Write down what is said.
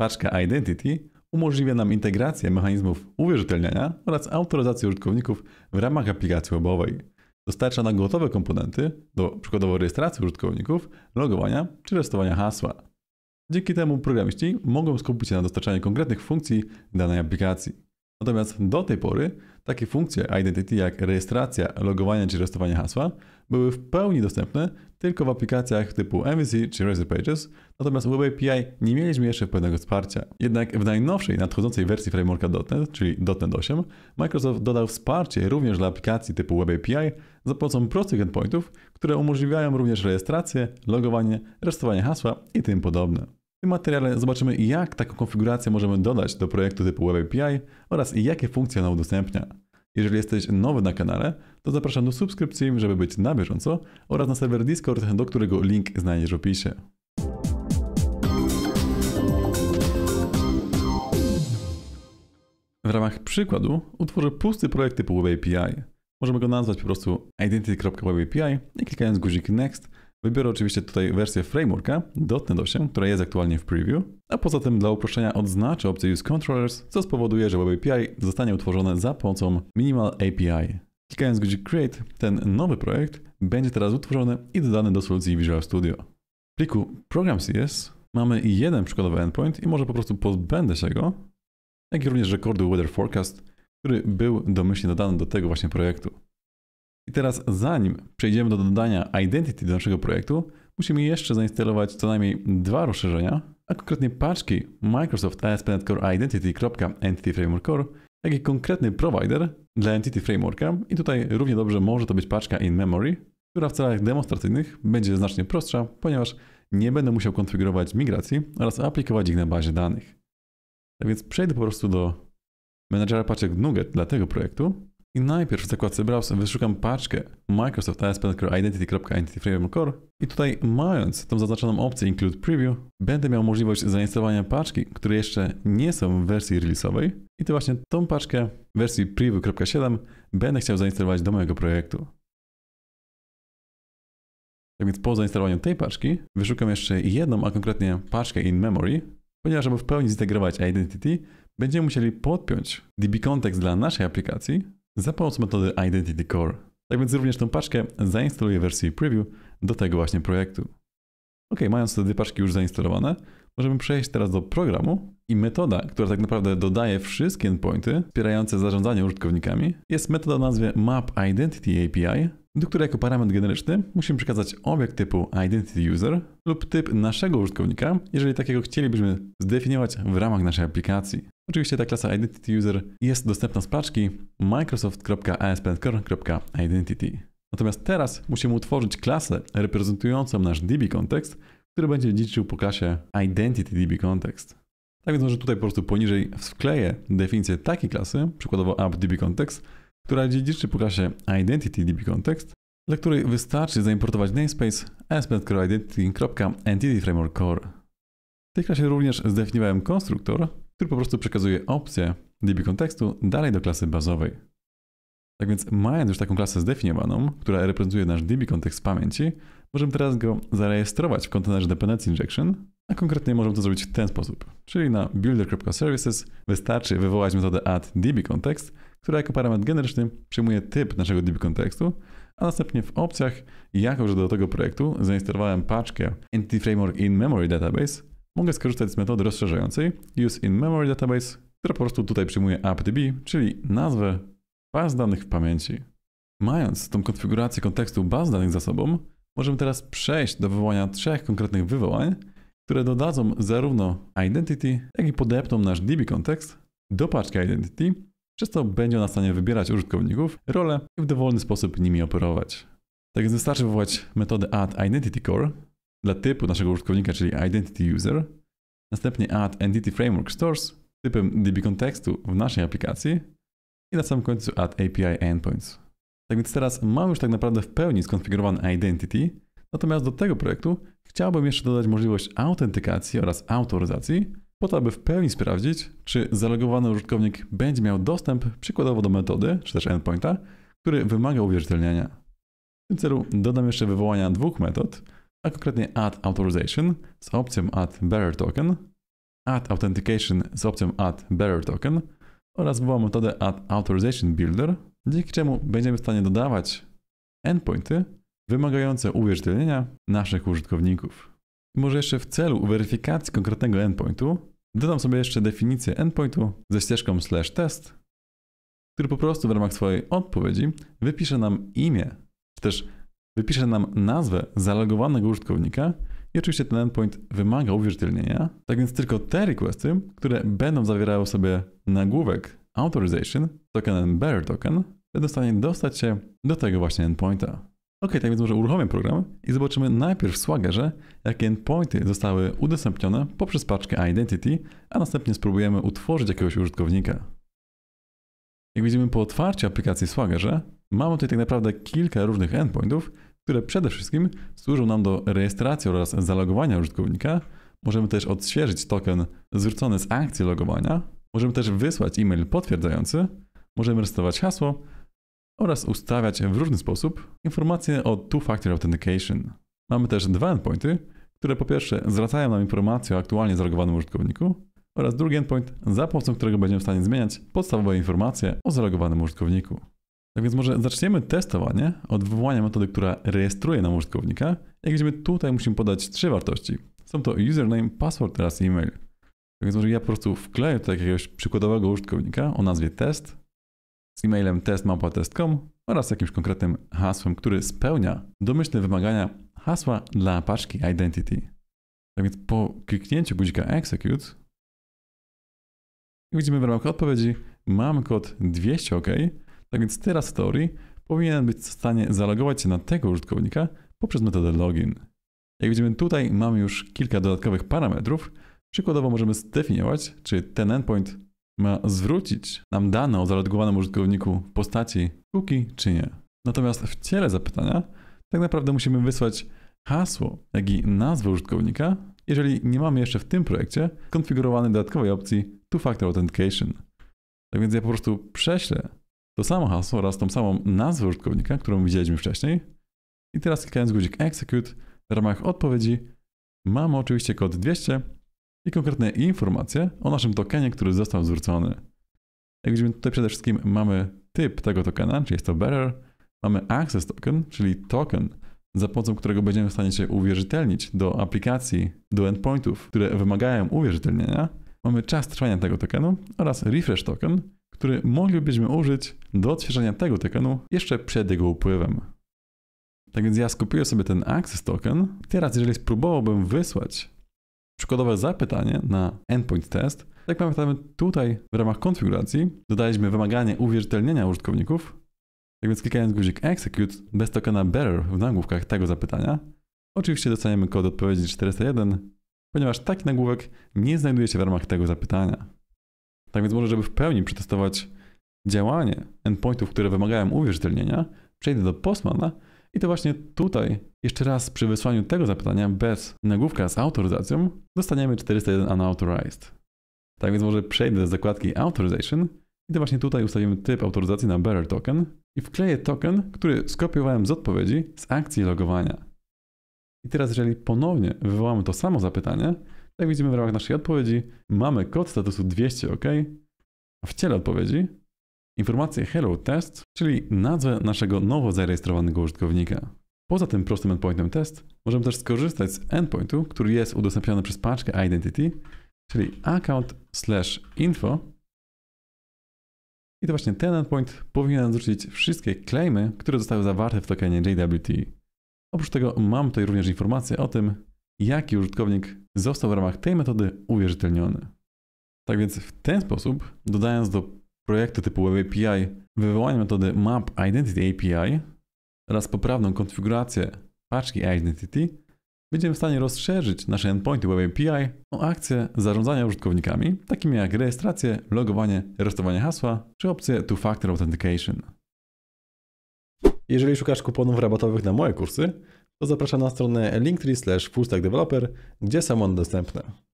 Paczka Identity umożliwia nam integrację mechanizmów uwierzytelniania oraz autoryzacji użytkowników w ramach aplikacji webowej. Dostarcza nam gotowe komponenty do przykładowo rejestracji użytkowników, logowania czy rejestrowania hasła. Dzięki temu programiści mogą skupić się na dostarczaniu konkretnych funkcji danej aplikacji. Natomiast do tej pory takie funkcje identity jak rejestracja, logowanie czy rejestrowanie hasła były w pełni dostępne tylko w aplikacjach typu MVC czy Razor Pages, Natomiast Web API nie mieliśmy jeszcze pełnego wsparcia. Jednak w najnowszej nadchodzącej wersji frameworka .NET, czyli .NET 8, Microsoft dodał wsparcie również dla aplikacji typu Web API za pomocą prostych endpointów, które umożliwiają również rejestrację, logowanie, resztowanie hasła i tym podobne. W tym materiale zobaczymy, jak taką konfigurację możemy dodać do projektu typu Web API oraz jakie funkcje ona udostępnia. Jeżeli jesteś nowy na kanale, to zapraszam do subskrypcji, żeby być na bieżąco oraz na serwer Discord, do którego link znajdziesz w opisie. W ramach przykładu utworzę pusty projekt typu Web API. Możemy go nazwać po prostu identity.webapi i klikając guzik Next wybiorę oczywiście tutaj wersję frameworka .NET 8, która jest aktualnie w preview, a poza tym dla uproszczenia odznaczę opcję Use Controllers, co spowoduje, że Web API zostanie utworzone za pomocą Minimal API. Klikając guzik Create, ten nowy projekt będzie teraz utworzony i dodany do solucji Visual Studio. W pliku Program.cs mamy jeden przykładowy endpoint i może po prostu pozbędę się go jak i również rekordu Weather Forecast, który był domyślnie dodany do tego właśnie projektu. I teraz zanim przejdziemy do dodania Identity do naszego projektu, musimy jeszcze zainstalować co najmniej dwa rozszerzenia, a konkretnie paczki Microsoft ASP.NET Core Identity.Entity Framework Core, jak i konkretny provider dla Entity Frameworka i tutaj równie dobrze może to być paczka in memory, która w celach demonstracyjnych będzie znacznie prostsza, ponieważ nie będę musiał konfigurować migracji oraz aplikować ich na bazie danych. Tak więc przejdę po prostu do menedżera paczek NuGet dla tego projektu i najpierw w zakładce Browse wyszukam paczkę Microsoft ASP.Identity.Identity Framework Core i tutaj mając tą zaznaczoną opcję Include Preview będę miał możliwość zainstalowania paczki, które jeszcze nie są w wersji release'owej i to właśnie tą paczkę w wersji preview.7 będę chciał zainstalować do mojego projektu. Tak więc po zainstalowaniu tej paczki wyszukam jeszcze jedną, a konkretnie paczkę in memory, Ponieważ aby w pełni zintegrować Identity, będziemy musieli podpiąć DB Context dla naszej aplikacji za pomocą metody Identity Core. Tak więc również tą paczkę zainstaluję w wersji preview do tego właśnie projektu. Ok, mając te dwie paczki już zainstalowane, możemy przejść teraz do programu i metoda, która tak naprawdę dodaje wszystkie endpointy wspierające zarządzanie użytkownikami, jest metoda o nazwie Map Identity API, do której jako parametr generyczny musimy przekazać obiekt typu Identity User lub typ naszego użytkownika, jeżeli takiego chcielibyśmy zdefiniować w ramach naszej aplikacji. Oczywiście ta klasa Identity User jest dostępna z paczki microsoft.asp.identity. Natomiast teraz musimy utworzyć klasę reprezentującą nasz DB Context, który będzie dziedziczył po klasie Identity DB Context. Tak więc może tutaj po prostu poniżej wkleję definicję takiej klasy, przykładowo app DB Context, która dziedziczy po klasie Identity DB Context, dla której wystarczy zaimportować namespace aspect.identity.entityframework.core. W tej klasie również zdefiniowałem konstruktor, który po prostu przekazuje opcję DB Contextu dalej do klasy bazowej. Tak więc mając już taką klasę zdefiniowaną, która reprezentuje nasz DB kontekst pamięci, możemy teraz go zarejestrować w kontenerze dependency injection, a konkretnie możemy to zrobić w ten sposób. Czyli na builder.services wystarczy wywołać metodę add dbcontext, która jako parametr generyczny przyjmuje typ naszego dbcontekstu, a następnie w opcjach, jako że do tego projektu zainstalowałem paczkę Entity Framework in Memory Database, mogę skorzystać z metody rozszerzającej use in memory database, która po prostu tutaj przyjmuje appdb, czyli nazwę baz danych w pamięci. Mając tą konfigurację kontekstu baz danych za sobą, możemy teraz przejść do wywołania trzech konkretnych wywołań, które dodadzą zarówno identity, jak i podepną nasz DB kontekst do paczki identity, przez co będzie ona w stanie wybierać użytkowników, role i w dowolny sposób nimi operować. Tak więc wystarczy wywołać metodę add identity core dla typu naszego użytkownika, czyli identity user, następnie add entity framework stores typem DB kontekstu w naszej aplikacji i na samym końcu add API endpoints. Tak więc teraz mam już tak naprawdę w pełni skonfigurowany identity, natomiast do tego projektu chciałbym jeszcze dodać możliwość autentykacji oraz autoryzacji, po to, aby w pełni sprawdzić, czy zalogowany użytkownik będzie miał dostęp przykładowo do metody, czy też endpointa, który wymaga uwierzytelniania. W tym celu dodam jeszcze wywołania dwóch metod, a konkretnie add authorization z opcją add bearer token, add authentication z opcją add bearer token oraz wywołam metodę Authorization Builder, dzięki czemu będziemy w stanie dodawać endpointy wymagające uwierzytelnienia naszych użytkowników. I może jeszcze w celu weryfikacji konkretnego endpointu dodam sobie jeszcze definicję endpointu ze ścieżką slash test, który po prostu w ramach swojej odpowiedzi wypisze nam imię, czy też wypisze nam nazwę zalogowanego użytkownika, i oczywiście ten endpoint wymaga uwierzytelnienia. Tak więc tylko te requesty, które będą zawierały sobie nagłówek authorization, token and bearer token, będą w stanie dostać się do tego właśnie endpointa. Ok, tak więc może uruchomię program i zobaczymy najpierw w Swaggerze, jakie endpointy zostały udostępnione poprzez paczkę Identity, a następnie spróbujemy utworzyć jakiegoś użytkownika. Jak widzimy po otwarciu aplikacji Swaggerze, mamy tutaj tak naprawdę kilka różnych endpointów, które przede wszystkim służą nam do rejestracji oraz zalogowania użytkownika. Możemy też odświeżyć token zwrócony z akcji logowania. Możemy też wysłać e-mail potwierdzający. Możemy resetować hasło oraz ustawiać w różny sposób informacje o two-factor authentication. Mamy też dwa endpointy, które po pierwsze zwracają nam informację o aktualnie zalogowanym użytkowniku oraz drugi endpoint, za pomocą którego będziemy w stanie zmieniać podstawowe informacje o zalogowanym użytkowniku. Tak więc może zaczniemy testowanie od wywołania metody, która rejestruje nam użytkownika. Jak widzimy tutaj musimy podać trzy wartości. Są to username, password oraz e-mail. Tak więc może ja po prostu wkleję tutaj jakiegoś przykładowego użytkownika o nazwie test z e-mailem testmapa.test.com oraz jakimś konkretnym hasłem, który spełnia domyślne wymagania hasła dla paczki Identity. Tak więc po kliknięciu guzika Execute widzimy w ramach odpowiedzi mam kod 200 OK tak więc teraz w teorii powinien być w stanie zalogować się na tego użytkownika poprzez metodę login. Jak widzimy tutaj mamy już kilka dodatkowych parametrów. Przykładowo możemy zdefiniować, czy ten endpoint ma zwrócić nam dane o zalogowanym użytkowniku w postaci cookie czy nie. Natomiast w ciele zapytania tak naprawdę musimy wysłać hasło, jak i nazwę użytkownika, jeżeli nie mamy jeszcze w tym projekcie konfigurowanej dodatkowej opcji Two Factor Authentication. Tak więc ja po prostu prześlę to samo hasło oraz tą samą nazwę użytkownika, którą widzieliśmy wcześniej. I teraz klikając guzik Execute w ramach odpowiedzi mamy oczywiście kod 200 i konkretne informacje o naszym tokenie, który został zwrócony. Jak widzimy tutaj przede wszystkim mamy typ tego tokena, czyli jest to bearer, mamy access token, czyli token, za pomocą którego będziemy w stanie się uwierzytelnić do aplikacji, do endpointów, które wymagają uwierzytelnienia. Mamy czas trwania tego tokenu oraz refresh token, który moglibyśmy użyć do odświeżania tego tokenu jeszcze przed jego upływem. Tak więc ja skupiłem sobie ten access token. Teraz jeżeli spróbowałbym wysłać przykładowe zapytanie na endpoint test, jak pamiętamy tutaj w ramach konfiguracji dodaliśmy wymaganie uwierzytelnienia użytkowników. Tak więc klikając guzik execute bez tokena bearer w nagłówkach tego zapytania, oczywiście dostaniemy kod odpowiedzi 401, ponieważ taki nagłówek nie znajduje się w ramach tego zapytania. Tak więc może, żeby w pełni przetestować działanie endpointów, które wymagają uwierzytelnienia, przejdę do Postmana i to właśnie tutaj, jeszcze raz przy wysłaniu tego zapytania bez nagłówka z autoryzacją, dostaniemy 401 unauthorized. Tak więc może przejdę do zakładki Authorization i to właśnie tutaj ustawimy typ autoryzacji na Bearer Token i wkleję token, który skopiowałem z odpowiedzi z akcji logowania. I teraz jeżeli ponownie wywołamy to samo zapytanie, jak widzimy w ramach naszej odpowiedzi, mamy kod statusu 200 OK, a w ciele odpowiedzi informację Hello Test, czyli nazwę naszego nowo zarejestrowanego użytkownika. Poza tym prostym endpointem test, możemy też skorzystać z endpointu, który jest udostępniony przez paczkę Identity, czyli account slash info. I to właśnie ten endpoint powinien zwrócić wszystkie claimy, które zostały zawarte w tokenie JWT. Oprócz tego mam tutaj również informację o tym, jaki użytkownik został w ramach tej metody uwierzytelniony. Tak więc w ten sposób, dodając do projektu typu Web API wywołanie metody Map Identity API oraz poprawną konfigurację paczki Identity, będziemy w stanie rozszerzyć nasze endpointy Web API o akcje zarządzania użytkownikami, takimi jak rejestrację, logowanie, rejestrowanie hasła czy opcję Two Factor Authentication. Jeżeli szukasz kuponów rabatowych na moje kursy, to zapraszam na stronę linktree slash developer, gdzie są one dostępne.